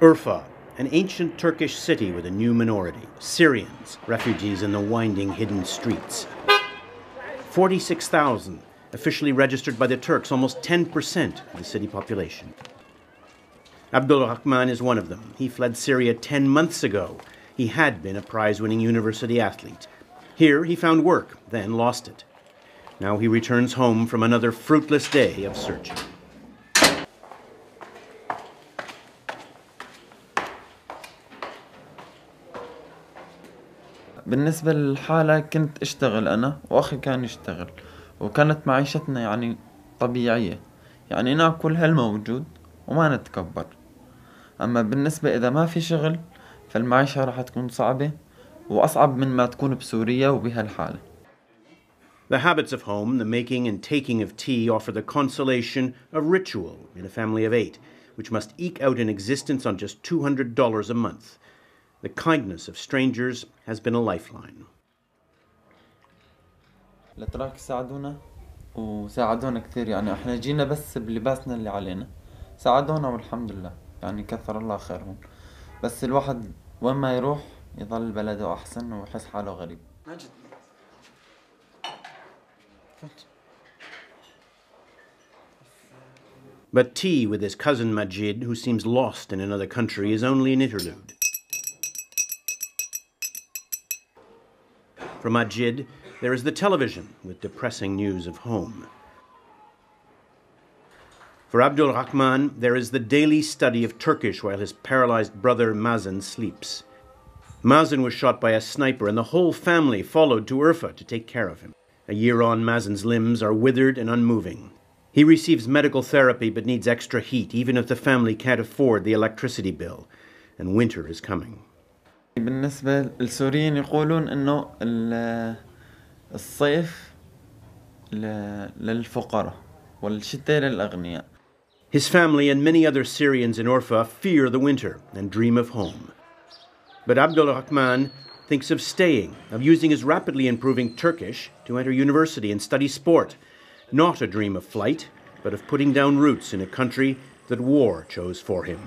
Urfa, an ancient Turkish city with a new minority Syrians, refugees in the winding hidden streets. 46,000, officially registered by the Turks, almost 10% of the city population. Abdul Rahman is one of them. He fled Syria 10 months ago. He had been a prize winning university athlete. Here he found work, then lost it. Now he returns home from another fruitless day of searching. بالنسبة للحالة كنت أشتغل أنا وأخي كان يشتغل وكانت معيشتنا يعني طبيعية يعني ناكل هالموجود وما نتكبر أما بالنسبة إذا ما في شغل فالمعيشة راح تكون صعبة وأصعب من ما تكون بسوريا وبهالحالة The habits of home, the making and taking of tea, offer the consolation of ritual in a family of eight, which must eke out an existence on just $200 a month. The kindness of strangers has been a lifeline. الاتراك ساعدونا وساعدونا كثير يعني احنا جينا بس بلباسنا اللي علينا ساعدونا والحمد لله يعني كثر الله خيرهم بس الواحد وين ما يروح يضل بلده احسن ويحس حاله غريب ماجد But tea with his cousin Majid, who seems lost in another country, is only an interlude. For Majid, there is the television with depressing news of home. For Abdul Rahman, there is the daily study of Turkish while his paralyzed brother Mazen sleeps. Mazen was shot by a sniper, and the whole family followed to Urfa to take care of him. A year on, Mazen's limbs are withered and unmoving. He receives medical therapy but needs extra heat, even if the family can't afford the electricity bill, and winter is coming. بالنسبة للسوريين يقولون انه الصيف للفقراء والشتاء للأغنياء His family and many other Syrians in Orfa fear the winter and dream of home. But Abdul Rahman thinks of staying, of using his rapidly improving Turkish to enter university and study sport. Not a dream of flight, but of putting down roots in a country that war chose for him.